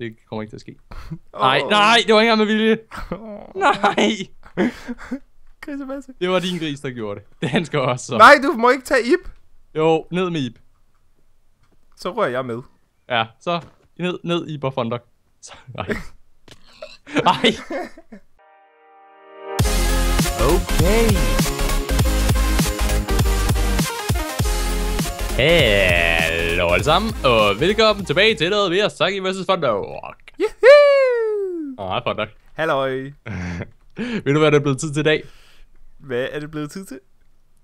det kommer ikke til at ske. Oh. Nej, nej, det var ikke engang med vilje. Oh. Nej. Grisebasse. Det var din gris, der gjorde det. Den skal også så. Nej, du må ikke tage Ip. Jo, ned med Ip. Så rører jeg med. Ja, så ned, ned Ip og Fondok. Så, nej. nej. Okay. Hey. Hallo alle sammen, og velkommen tilbage til noget mere Saki vs. Thunderwalk. Juhu! Åh, oh, Thunderwalk. Halløj. Ved du, hvad det er blevet tid til i dag? Hvad er det blevet tid til?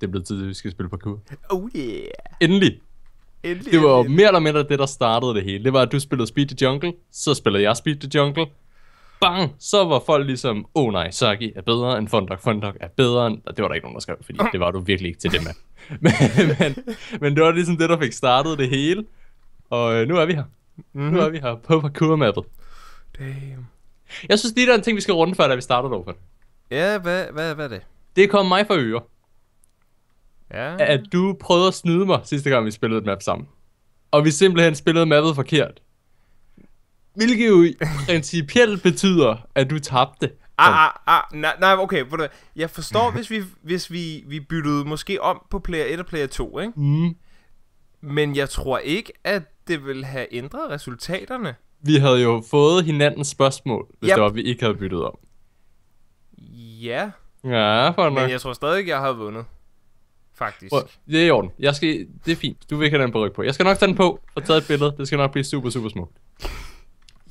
Det er blevet tid til, at vi skal spille parkour. Oh yeah. Endelig. Endelig. Det var endelig. mere eller mindre det, der startede det hele. Det var, at du spillede Speed the Jungle, så spillede jeg Speed the Jungle. Bang! Så var folk ligesom, oh, nej, Saki er bedre end Thunderwalk, Thunderwalk er bedre end... Det var der ikke nogen, der skrev, fordi det var du virkelig ikke til det med. men, men, men det var ligesom det, der fik startet det hele. Og øh, nu er vi her. Mm-hmm. Nu mhm. er vi her på parkour-mappet. Damn. Jeg synes lige, der er en ting, vi skal runde før, da vi starter dog Ja, hvad, hvad, hvad er det? Det kom mig for øre. Ja. At du prøvede at snyde mig sidste gang, vi spillede et map sammen. Og vi simpelthen spillede mappet forkert. Hvilket jo principielt betyder, at du tabte. Ah, ah, ah, ah, nej, nej, okay, jeg forstår, hvis vi, hvis vi, vi byttede måske om på player 1 og player 2, ikke? Mm. Men jeg tror ikke, at det vil have ændret resultaterne. Vi havde jo fået hinandens spørgsmål, hvis yep. det var, vi ikke havde byttet om. Ja. Ja, for Men jeg tror stadig, jeg har vundet. Faktisk. Prøv, det er i orden. Jeg skal, det er fint. Du vil ikke have den på ryg på. Jeg skal nok tage den på og tage et billede. Det skal nok blive super, super smukt.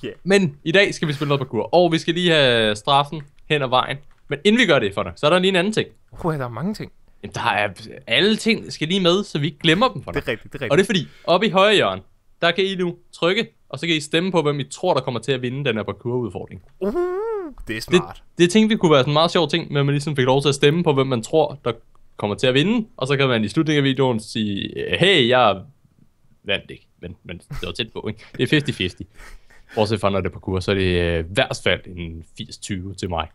Yeah. Men i dag skal vi spille noget parkour, og vi skal lige have straffen hen ad vejen. Men inden vi gør det, for dig, så er der lige en anden ting. Uh, der er mange ting. Jamen, der er alle ting skal lige med, så vi ikke glemmer dem for dig. Det er rigtigt, det er rigtigt. Og det er fordi, oppe i højre hjørne, der kan I nu trykke, og så kan I stemme på, hvem I tror, der kommer til at vinde den her parkour-udfordring. Uh, det er smart. Det, det tænkte vi kunne være en meget sjov ting, men man ligesom fik lov til at stemme på, hvem man tror, der kommer til at vinde. Og så kan man i slutningen af videoen sige, hey, jeg vandt ikke, men, men det var tæt på, ikke? Det er 50-50. Bortset fra, når det er parkour, så er det øh, i hvert fald en 80-20 til mig.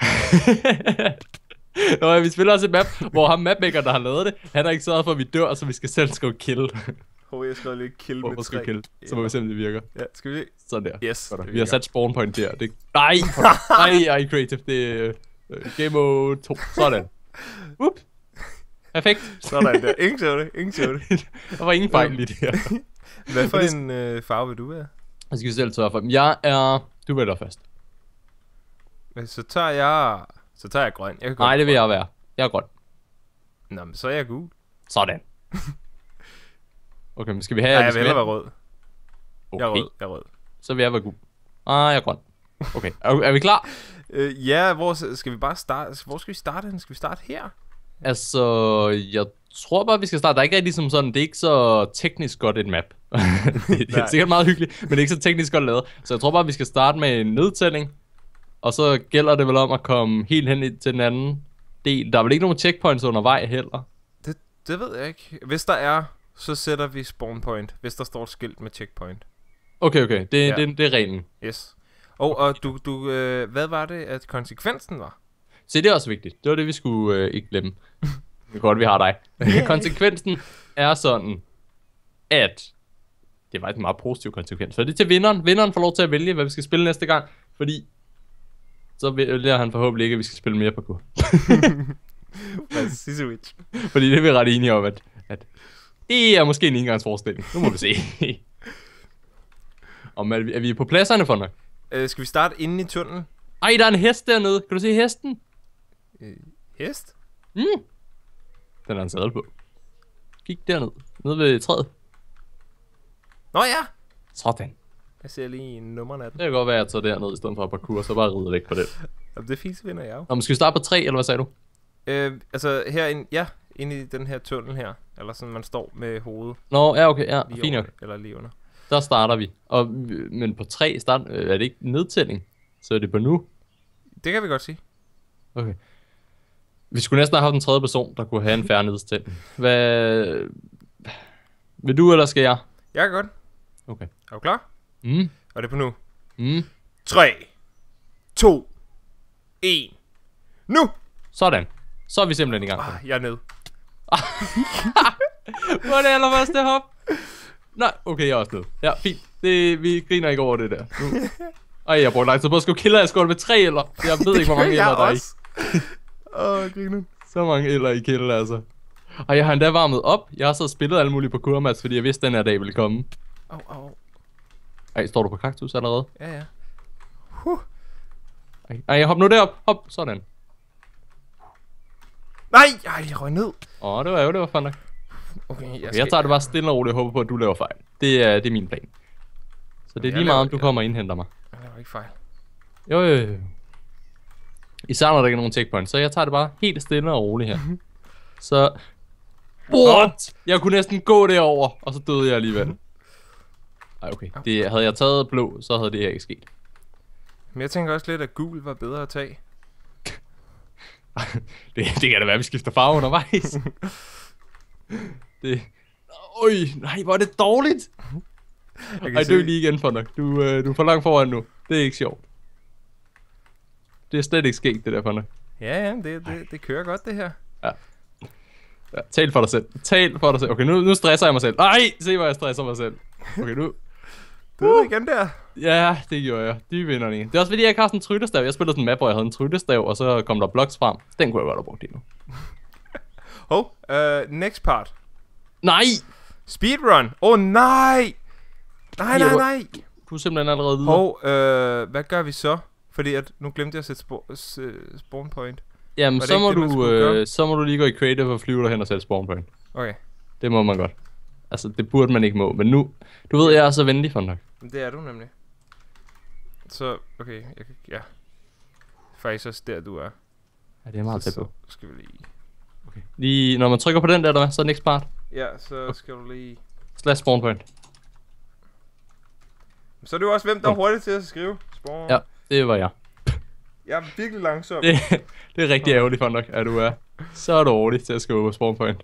Nå, ja, vi spiller også et map, hvor ham mapmaker, der har lavet det, han har ikke sørget for, at vi dør, så vi skal selv skrive kill. Hvor jeg skal lige kill med tre. kill, så må vi se, om det virker. Ja, skal vi se? Sådan der. Yes, Sådan. Vi har sat spawn point der. Det... Nej, nej, er creative, det er uh, game mode 2. Sådan. Whoop. Perfekt. Sådan der. Ingen så det, ingen så det. der var ingen fejl i det her. Hvad for en øh, farve vil du være? Jeg skal selv tørre for dem. Jeg er... Du vælger først. Så tager jeg... Så tager jeg grøn. Jeg kan Nej, det vil grøn. jeg være. Jeg er grøn. Nå, men så er jeg gul. Sådan. okay, men skal vi have... Nej, jeg vil hellere være rød. Okay. Jeg er rød. Jeg er rød. Så vil jeg være gul. Ah, jeg er grøn. Okay, er, er vi klar? øh, ja, hvor skal vi bare starte? Hvor skal vi starte? Skal vi starte her? Altså, jeg tror bare, vi skal starte. Der er ikke rigtig som sådan, det er ikke så teknisk godt et map det er sikkert meget hyggeligt, men det er ikke så teknisk godt lavet. Så jeg tror bare, vi skal starte med en nedtælling. Og så gælder det vel om at komme helt hen til den anden del. Der er vel ikke nogen checkpoints undervej heller? Det, det ved jeg ikke. Hvis der er, så sætter vi spawn point, hvis der står et skilt med checkpoint. Okay, okay. Det, ja. det, det er reglen. Yes. Og, og du, du øh, hvad var det, at konsekvensen var? Se, det er også vigtigt. Det var det, vi skulle øh, ikke glemme. det er godt, vi har dig. Konsekvensen er sådan, at det var en meget positiv konsekvens. Så det er til vinderen. Vinderen får lov til at vælge, hvad vi skal spille næste gang, fordi så vælger han forhåbentlig ikke, at vi skal spille mere parkour. Præcis. fordi det er vi ret enige om, at, at det er måske en engangsforestilling. Nu må vi se. om er vi, er vi på pladserne for nok? Øh, skal vi starte inde i tunnelen? Ej, der er en hest dernede. Kan du se hesten? Øh, hest? Mm. Den er en sadel på. Kig derned. Nede ved træet. Nå ja! Sådan. Jeg ser lige nummerne af den. Det kan godt være, at jeg tager derned i stedet for parkour, så bare rider væk på det. Jamen, det fint, så vinder jeg jo. Nå, skal vi starte på tre, eller hvad sagde du? Øh, altså herinde, ja, inde i den her tunnel her. Eller sådan, man står med hovedet. Nå, ja, okay, ja, fint nok. Eller lige under. Der starter vi. Og, men på tre start, øh, er det ikke nedtælling? Så er det på nu? Det kan vi godt sige. Okay. Vi skulle næsten have haft en tredje person, der kunne have en færre nedstænding. Hvad... Vil du, eller skal jeg? Jeg kan godt. Okay. Er du klar? Mm. Er det på nu. Mm. 3, 2, 1. Nu! Sådan. Så er vi simpelthen i gang. Ah, jeg er nede. Hvor er det allerførste hop? Nej, okay, jeg er også nede. Ja, fint. Det, vi griner ikke over det der. Nu. Ej, jeg bruger lang tid på at skulle kille, jeg skulle med tre eller. Jeg ved ikke, hvor mange eller der er i. Åh, oh, griner. Så mange eller i kille, altså. Og jeg har endda varmet op. Jeg har så spillet alle mulige på kurmats, fordi jeg vidste, at den her dag ville komme. Au, au, au. Ej, står du på kaktus allerede? Ja, ja. Huh. Ej, ej, hop nu derop. Hop, sådan. Nej, ej, jeg røg ned. Åh, oh, det var jo, det var fandme. Okay, jeg, skal... jeg tager det bare stille og roligt og håber på, at du laver fejl. Det er, det er min plan. Så det er lige meget, om du jeg... kommer og indhenter mig. Jeg laver ikke fejl. Jo, jo, jo. Især når der ikke er nogen checkpoint, så jeg tager det bare helt stille og roligt her. Mhm. så... What? Jeg kunne næsten gå derover, og så døde jeg alligevel. Mhm. Ej, okay. Det, havde jeg taget blå, så havde det her ikke sket. Men jeg tænker også lidt, at gul var bedre at tage. det, det kan da være, at vi skifter farve undervejs. det... Øj, nej, hvor er det dårligt. Ej, se... dø lige igen, for nok. Du, øh, du er for langt foran nu. Det er ikke sjovt. Det er slet ikke sket, det der, for nok. Ja, ja, det, det, det kører godt, det her. Ja. ja. Tal for dig selv. Tal for dig selv. Okay, nu, nu stresser jeg mig selv. Nej, se hvor jeg stresser mig selv. Okay, nu, du uh. igen der. Ja, det gjorde jeg. De vinder lige. Det er også fordi, jeg ikke har sådan en tryllestav. Jeg spillede sådan en map, hvor jeg havde en tryllestav, og så kom der blocks frem. Den kunne jeg godt have brugt lige nu. oh, uh, next part. Nej! Speedrun. Åh oh, nej! Nej, nej, nej. Du er simpelthen allerede videre. Hov, øh, uh, hvad gør vi så? Fordi at, nu glemte jeg at sætte øh, spawn point. Jamen, så må, det, du, øh, så må du lige gå i creative og flyve derhen og sætte spawn point. Okay. Det må man godt. Altså, det burde man ikke må, men nu... Du ved, jeg er så venlig for nok. Men det er du nemlig. Så, okay, jeg kan, ja. Faktisk også der, du er. Ja, det er meget tæt på. Så skal vi lige... Okay. Lige, når man trykker på den der, der så er next part. Ja, så okay. skal du lige... Slash spawn point. Så er det jo også, hvem der er hurtigt til at skrive spawn. Ja, det var jeg. Jeg er virkelig langsom. Det, det er rigtig ærgerligt for nok, at du er så er du hurtigt til at skrive på spawn point.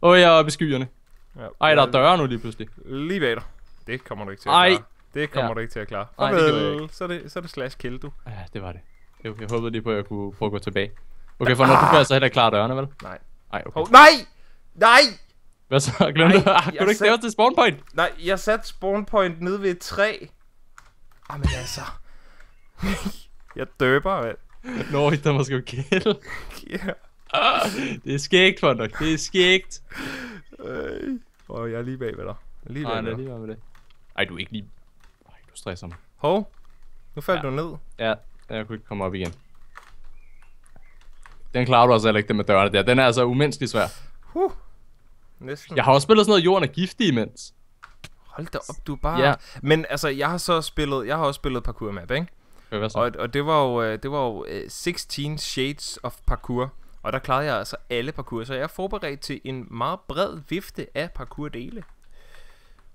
Og jeg er oppe i skyerne. Ja, Ej, der er døre nu lige pludselig. Lige bag dig det kommer du ikke til at Ej. klare. Det kommer ja. du ikke til at klare. Nej, det gjorde Så er det, så er det slash kill, du. Ja, det var det. Jeg, jeg håbede lige på, at jeg kunne prøve at gå tilbage. Okay, for når ah. du kan så heller klare dørene, vel? Nej. Nej, okay. Oh, nej! Nej! Hvad så? Glem du? Ah, kunne du ikke sat... til spawn point? Nej, jeg satte spawn point nede ved et træ. Jamen altså. jeg døber, vel? Nå, der måske jo kill. Ja. Ah, det er skægt, for nok. Det er skægt. Øh. jeg er lige bag ved dig. Lige bag ved dig. Nej, lige bag ved dig. Ej, du er ikke lige... Ej, du stresser mig. Hov, nu faldt ja. du ned. Ja, jeg kunne ikke komme op igen. Den klarer du også altså heller ikke, det med dørene der. Den er altså umenneskelig svær. Huh. Næsten. Jeg har også spillet sådan noget, jorden er giftig imens. Hold da op, du bare... Ja. Men altså, jeg har så spillet, jeg har også spillet parkour map, ikke? Og, og det var jo, øh, det var jo 16 øh, Shades of Parkour. Og der klarede jeg altså alle parkour, så jeg er forberedt til en meget bred vifte af parkour-dele.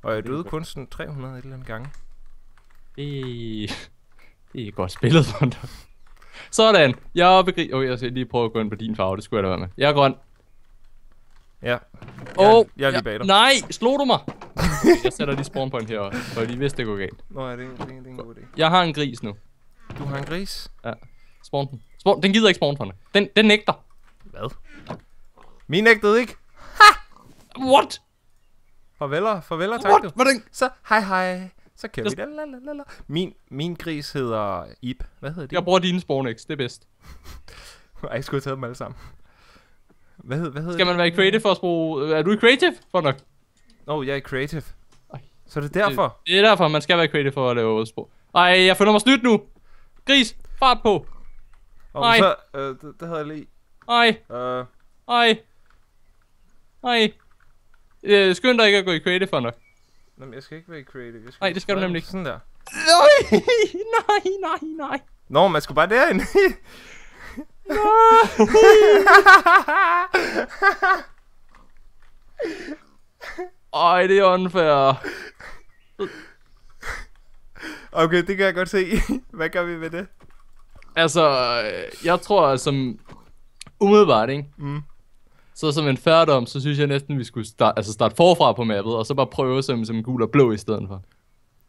Og jeg døde kun sådan 300 et eller andet gange. Det, det er godt spillet, Thunder. Sådan, jeg begri... Okay, jeg skal lige prøve at gå ind på din farve, det skulle jeg da være med. Jeg er grøn. Ja. Åh, oh, jeg, er lige bag dig. Nej, slog du mig? Okay, jeg sætter lige spawn point her også, for jeg lige vidste, det går galt. Nå ja, det er, det, er, det er en god idé. Jeg har en gris nu. Du har en gris? Ja. Spawn den. Spawn, den gider ikke spawn for Den, den nægter. Hvad? Min nægtede ikke? Ha! What? Farveler, farveler, tak du. Hvordan? Så hej hej. Så kan vi. da. Min, min gris hedder Ip. Hvad hedder det? Jeg bruger dine Spornix, det er bedst. Ej, jeg skulle have taget dem alle sammen. Hvad, hed, hvad hedder Skal man være creative for at bruge... Er du i creative? For nok. Nå, oh, jeg er creative. Ej. Så det er derfor? Det, det, er derfor, man skal være creative for at lave sprog. Ej, jeg føler mig snydt nu. Gris, fart på. Oh, Ej. Så, øh, det, det havde jeg lige. Ej. Øh. Ej. Ej. Øh, skynd dig ikke at gå i creative for nok. Nå, jeg skal ikke være i creative. Jeg skal nej, det skal du nemlig ikke. Sådan der. Nej, nej, nej, nej. Nå, man skal bare derind. nej. Ej, det er unfair. Okay, det kan jeg godt se. Hvad gør vi med det? Altså, øh, jeg tror som umiddelbart, ikke? Mm så som en færdom, så synes jeg næsten, vi skulle starte, altså starte forfra på mappet, og så bare prøve som, som gul og blå i stedet for.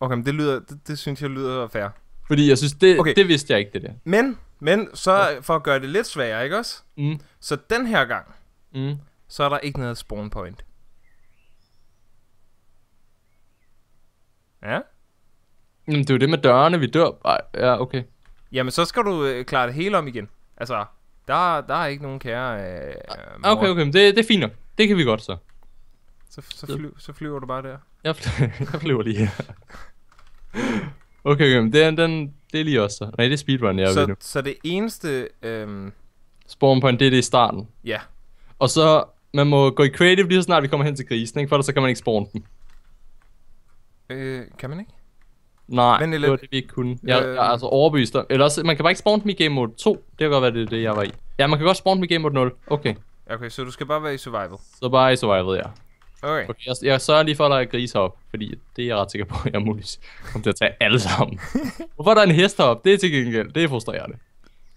Okay, men det, lyder, det, det synes jeg lyder fair. Fordi jeg synes, det, okay. det vidste jeg ikke, det der. Men, men så ja. for at gøre det lidt sværere, ikke også? Mm. Så den her gang, mm. så er der ikke noget spawn point. Ja? Jamen, det er jo det med dørene, vi dør. Ej, ja, okay. Jamen, så skal du øh, klare det hele om igen. Altså, der, der er ikke nogen kære øh, ah, Okay, okay, det, det er fint nok. Det kan vi godt så. Så, så, fly, så flyver du bare der? Jeg, fly, jeg flyver lige her. Okay, okay, det er, den, det er lige også så. Nej, det er speedrun, jeg er så, ved nu. Så det eneste... Øh... Spawn point, det er det i starten. Ja. Yeah. Og så, man må gå i creative lige så snart vi kommer hen til krisen, ikke? For ellers så kan man ikke spawn den. Øh, kan man ikke? Nej, Men, eller, det var det, vi ikke kunne. Jeg, øh, jeg er øhm. altså overbevist om. Eller også, man kan bare ikke spawne dem i game mode 2. Det kan godt være, det er det, jeg var i. Ja, man kan godt spawne dem i game mode 0. Okay. Okay, så du skal bare være i survival? Så bare i survival, ja. Okay. okay jeg, jeg sørger lige for, at der er gris op, fordi det er jeg ret sikker på, at jeg muligvis kommer til at tage alle sammen. Hvorfor er der en hest op? Det er til gengæld, det er frustrerende.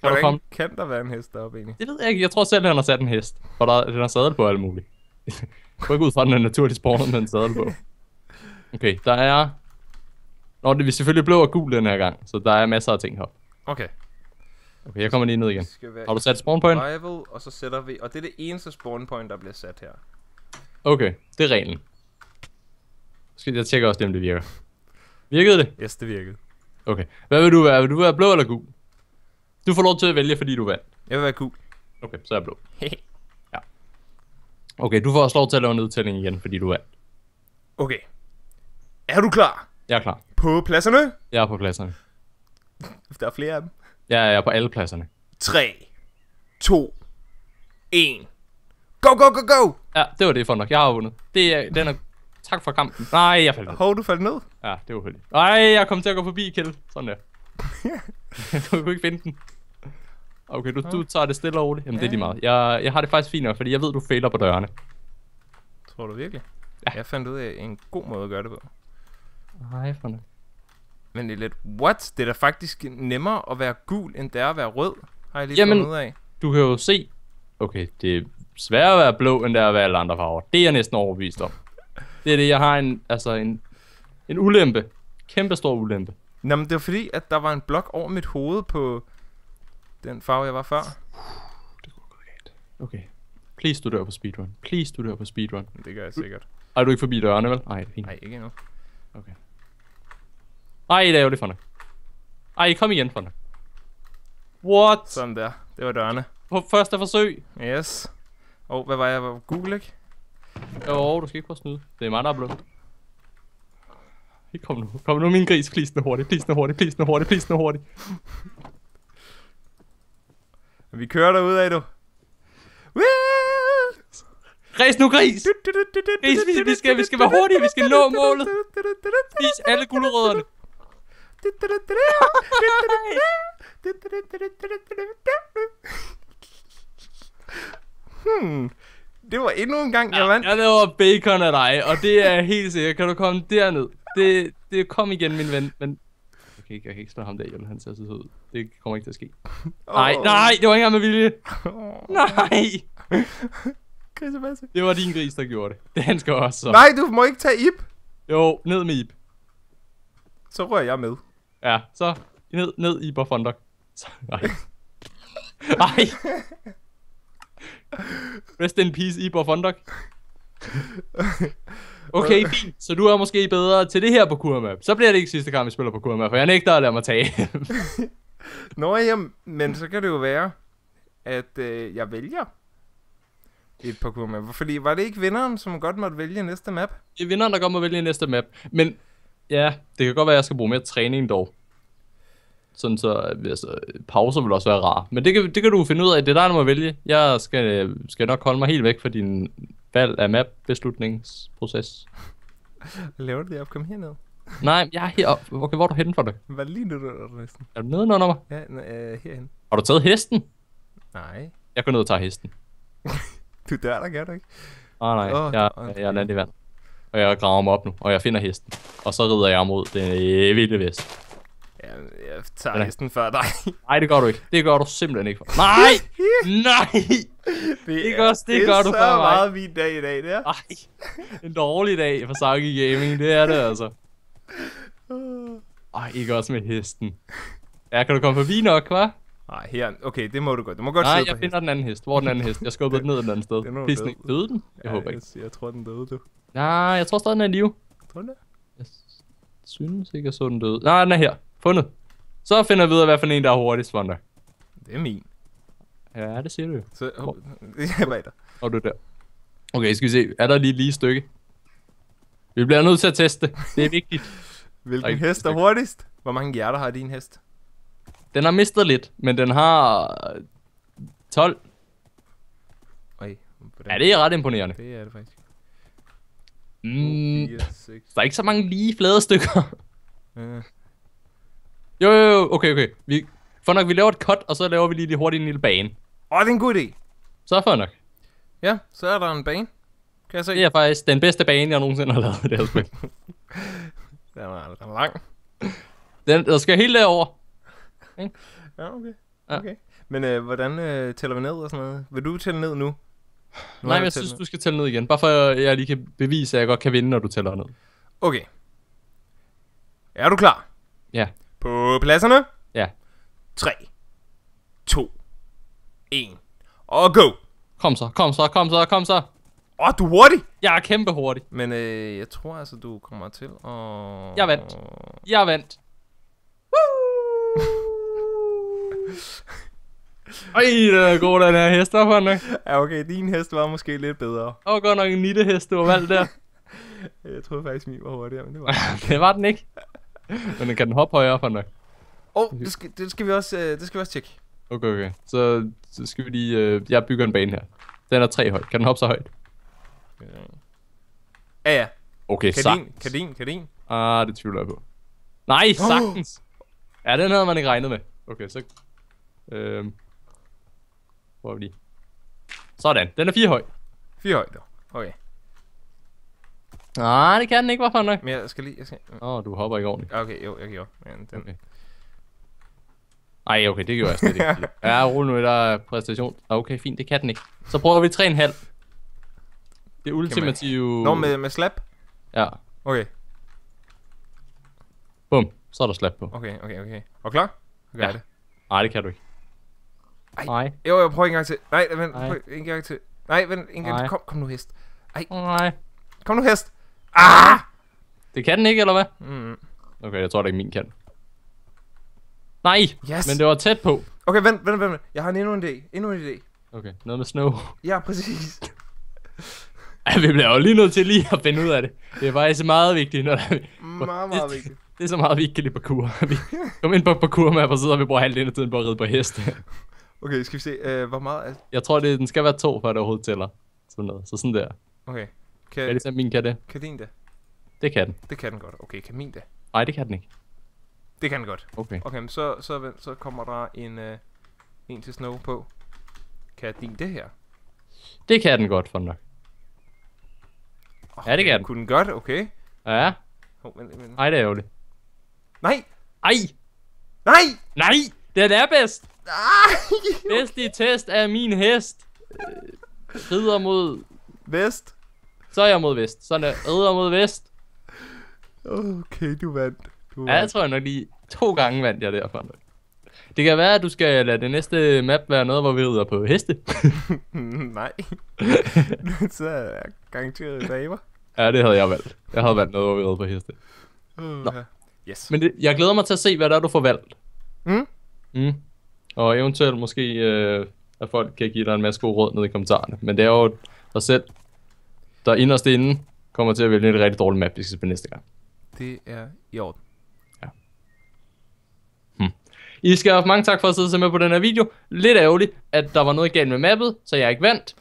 Kan Hvordan der kan der være en hest deroppe egentlig? Det ved jeg ikke. Jeg tror selv, at han har sat en hest. For der, den har sadel på alt muligt. Gå ikke ud fra, den er naturligt spawnet med en sadel på. Okay, der er Nå, det er selvfølgelig blå og gul den her gang, så der er masser af ting her. Okay. Okay, jeg kommer lige ned igen. Har du sat spawn point? Rival, og så sætter vi... Og det er det eneste spawn point, der bliver sat her. Okay, det er reglen. Skal jeg tjekke også, om det virker. Virkede det? Yes, det virkede. Okay. Hvad vil du være? Vil du være blå eller gul? Du får lov til at vælge, fordi du vandt. Jeg vil være gul. Okay, så er jeg blå. ja. Okay, du får også lov til at lave en nedtælling igen, fordi du vandt. Okay. Er du klar? Jeg er klar. På pladserne? Jeg er på pladserne. Der er flere af dem. Ja, jeg er på alle pladserne. 3, 2, 1. Go, go, go, go! Ja, det var det for nok. Jeg har vundet. Det er, den er... Tak for kampen. Nej, jeg faldt ned. Hov, du faldt ned? Ja, det var uheldigt. Nej, jeg kom til at gå forbi, Kjell. Sådan der. du kunne ikke finde den. Okay, du, du tager det stille og roligt. Jamen, ja. det er lige meget. Jeg, jeg har det faktisk fint nok, fordi jeg ved, du fejler på dørene. Tror du virkelig? Ja. Jeg fandt ud af en god måde at gøre det på. Hejferne. Men det er lidt, what? Det er da faktisk nemmere at være gul, end det er at være rød, har jeg lige Jamen, fundet ud af. du kan jo se, okay, det er sværere at være blå, end det er at være alle andre farver. Det er jeg næsten overbevist om. Det er det, jeg har en, altså en, en ulempe. Kæmpe stor ulempe. Jamen, det var fordi, at der var en blok over mit hoved på den farve, jeg var før. Det kunne gå galt. Okay. Please, du dør på speedrun. Please, du dør på speedrun. Det gør jeg sikkert. Er du ikke forbi dørene, vel? Nej, det er fint. Nej, ikke endnu. Okay. Ej, det er jo det, Fonda. Ej, kom igen, Fonda. What? Sådan der. Det var dørene. På første forsøg. Yes. Åh, oh, hvad var jeg? Var Google, ikke? Åh, oh, du skal ikke prøve at snyde. Det er mig, der er blå. Kom nu. Kom nu, min gris. Please, nu hurtigt. Please, nu hurtigt. Please, nu hurtigt. Please, nu hurtigt. Vi kører derud af, du. Ræs nu, gris! Gris, vi, vi, skal, vi skal være hurtige, vi skal nå målet! Vis alle gulerødderne! Hmm. Det var endnu en gang, jeg vandt. Ja, jeg laver bacon af dig, og det er helt sikkert. Kan du komme derned? Det, det kom igen, min ven, men... Okay, jeg kan ikke slå ham der hjem, han ser så ud. Det kommer ikke til at ske. Oh. Nej, nej, det var ikke engang med vilje. Oh. Nej. Det var din gris, der gjorde det. han skal også så. Nej, du må ikke tage Ip. Jo, ned med Ip. Så rører jeg med. Ja, så ned, ned i Bofondok. Nej. Nej. Rest in peace, i Fondok. Okay, fint. Så du er måske bedre til det her på Kurma. Så bliver det ikke sidste kamp, vi spiller på Kurma, for jeg nægter at lade mig tage. Nå ja, men så kan det jo være, at øh, jeg vælger et par Kurmap. Fordi var det ikke vinderen, som godt måtte vælge næste map? Det er vinderen, der godt må vælge næste map. Men Ja, det kan godt være, at jeg skal bruge mere træning dog. Sådan så, altså, pauser vil også være rar. Men det kan, det kan du finde ud af, det er dig, der må vælge. Jeg skal, skal nok holde mig helt væk fra din valg af map-beslutningsproces. Laver du det op? Kom herned. Nej, jeg er heroppe. Okay, hvor er du henne for det? Hvad lige nu, du er næsten? Er du nede under mig? Ja, øh, herhen. Har du taget hesten? Nej. Jeg går ned og tager hesten. du dør der, gør du ikke? Oh, nej, oh, jeg, jeg, jeg er landet i vand. Og jeg graver mig op nu, og jeg finder hesten. Og så rider jeg mod den øh, vilde vest. Ja, jeg tager Hvordan? hesten før dig. Nej, det gør du ikke. Det gør du simpelthen ikke. For. Nej! Nej! Det, det, gør, det, det gør du for mig. Det er så meget min dag i dag, det er. Ej, en dårlig dag for Saki Gaming, det er det altså. Ej, ikke også med hesten. Ja, kan du komme forbi nok, hva'? Nej, her. Okay, det må du godt. Du må godt Nej, jeg finder hest. den anden hest. Hvor er den anden hest? Jeg skubbede den ned et andet sted. Den Døde den? Jeg ja, håber ikke. Jeg, jeg tror, den døde, du. Nej, jeg tror stadig, den er i live. Tror du Jeg synes ikke, jeg så den døde. Nej, den er her. Fundet. Så finder vi ud af, hvad for en, der er hurtigst, Wanda. Det er min. Ja, det siger du jo. Så, oh, jeg bag dig. Og du der. Okay, skal vi se. Er der lige lige stykke? Vi bliver nødt til at teste. Det er vigtigt. Hvilken hest er hurtigst? Hvor mange hjerter har din hest? Den har mistet lidt, men den har 12. Øh, Ej, ja, det er ret imponerende. Det er det faktisk. Mm, 4, Der er ikke så mange lige flade stykker. Uh. Jo, jo, jo, okay, okay. Vi, for nok, vi laver et cut, og så laver vi lige det hurtigt en lille bane. Åh, oh, det er en god idé. Så for nok. Ja, så er der en bane. Kan jeg se? Det er faktisk den bedste bane, jeg nogensinde har lavet i det her spil. den er, den er lang. Den, der skal helt derover. Ikke? Ja, okay. okay. Men øh, hvordan øh, tæller vi ned og sådan noget? Vil du tælle ned nu? nu Nej, jeg, jeg synes, ned. du skal tælle ned igen. Bare for at jeg lige kan bevise, at jeg godt kan vinde, når du tæller ned. Okay. Er du klar? Ja. På pladserne? Ja. 3, 2, 1. Og go! Kom så, kom så, kom så, kom så. Åh, oh, du er hurtig! Jeg er kæmpe hurtig. Men øh, jeg tror altså, du kommer til at... Jeg vandt. Jeg vandt. Ej, det er god, den her hest, var nok. Ja, okay, din hest var måske lidt bedre. Åh, oh, godt nok en nitte hest, du har valgt der. jeg troede faktisk, min var hurtigere, men det var den. det var den ikke. Men den kan den hoppe højere, for nok. Åh, oh, det, skal, det, skal vi også, øh, det skal vi også tjekke. Okay, okay. Så, så skal vi lige... Øh, jeg bygger en bane her. Den er tre højt. Kan den hoppe så højt? Ja, ja. ja. Okay, kan sagtens. Din, kan din, kan din. Ah, det tvivler jeg på. Nej, sagtens. Oh. Ja, den havde man ikke regnet med. Okay, så Øh, hvor er vi lige? Sådan, den er fire høj. Fire høj, dog. Okay. Nej, det kan den ikke, hvorfor nok? Men jeg skal lige... Jeg skal... Åh, oh, du hopper ikke ordentligt. Okay, jo, jeg gjorde. Men den... Okay. Ej, okay, det gjorde jeg slet ikke. ja, rul nu, der er præstation. Okay, fint, det kan den ikke. Så prøver vi 3,5. Det ultimative... Man... Nå, med, med slap? Ja. Okay. Bum, så er der slap på. Okay, okay, okay. Og klar? Gør ja. det. Nej, det kan du ikke. Nej. Jo, jeg prøver en gang til. Nej, vent. Prøv en gang til. Nej, vent. En gang til. Kom, kom nu, hest. Ej. Nej. Kom nu, hest. Ah! ah! Det kan den ikke, eller hvad? Mm. Okay, jeg tror, det er min kan. Nej, yes. men det var tæt på. Okay, vent, vent, vent. Jeg har en endnu en idé. Endnu en idé. Okay, noget med snow. Ja, præcis. ja, vi bliver jo lige nødt til lige at finde ud af det. Det er faktisk meget vigtigt, når der... Meget, meget vigtigt. Det, er så meget, vi ikke kan lide parkour. vi kommer ind på parkour med og sidder og vi bruger halvdelen af tiden på at ride på heste. Okay, skal vi se, uh, hvor meget er... Jeg tror, det, den skal være to, før det overhovedet tæller. Sådan noget. Så sådan der. Okay. Kan, er det sådan, min kan det? Kan din det? Det kan den. Det kan den godt. Okay, kan min det? Nej, det kan den ikke. Det kan den godt. Okay. Okay, men så, så, så kommer der en, uh, en til snow på. Kan din det her? Det kan den godt, for nok. Oh, ja, det kan den. Kunne den godt, okay. Ja. Oh, men, men... Ej, det er ærgerligt. Nej! Ej! Nej! Nej! Den er bedst! Ah, Vestlig test af min hest. Rider mod... Vest. Så er jeg mod vest. Sådan er Rider mod vest. Okay, du vandt. Du vandt. Ja, jeg tror jeg nok lige to gange vandt jeg derfra. Det kan være, at du skal lade det næste map være noget, hvor vi rider på heste. Nej. Nu så er jeg garanteret damer. Ja, det havde jeg valgt. Jeg havde valgt noget, hvor vi rider på heste. Uh, Nå. Yes. Men det, jeg glæder mig til at se, hvad der er, du får valgt. Mm? Mm. Og eventuelt måske, øh, at folk kan give dig en masse gode råd nede i kommentarerne. Men det er jo dig selv, der inderst inde kommer til at vælge en rigtig dårlig map, vi skal spille næste gang. Det er i orden. Ja. Hm. I skal have mange tak for at sidde med på den her video. Lidt ærgerligt, at der var noget galt med mappet, så jeg ikke vandt.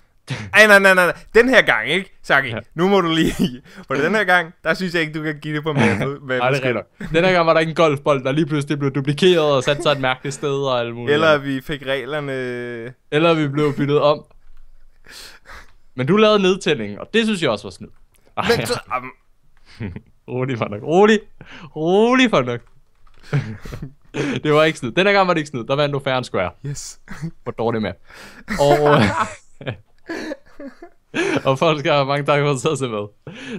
Ej, nej, nej, nej. Den her gang, ikke, Saki? Ja. Nu må du lige... For den her gang, der synes jeg ikke, du kan give det på mere. Med nej, det er Den her gang var der ikke en golfbold, der lige pludselig blev duplikeret og sat sig et mærkeligt sted og alt muligt. Eller vi fik reglerne... Eller vi blev byttet om. Men du lavede nedtællingen, og det synes jeg også var snydt. Men så... Um... rolig, for nok. Rolig. Rolig, for nok. det var ikke snydt. Den her gang var det ikke snydt. Der vandt du fair and square. Yes. Hvor dårlig med. Og og have mange tak for at sidde med.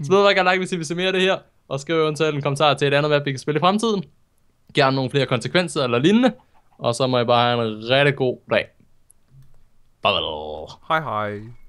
Så ved jeg gerne like, hvis I vil se mere af det her, og skriv eventuelt en kommentar til et andet map, vi kan spille i fremtiden. Gerne nogle flere konsekvenser eller lignende. Og så må I bare have en rigtig god dag. Bye. Hej hej.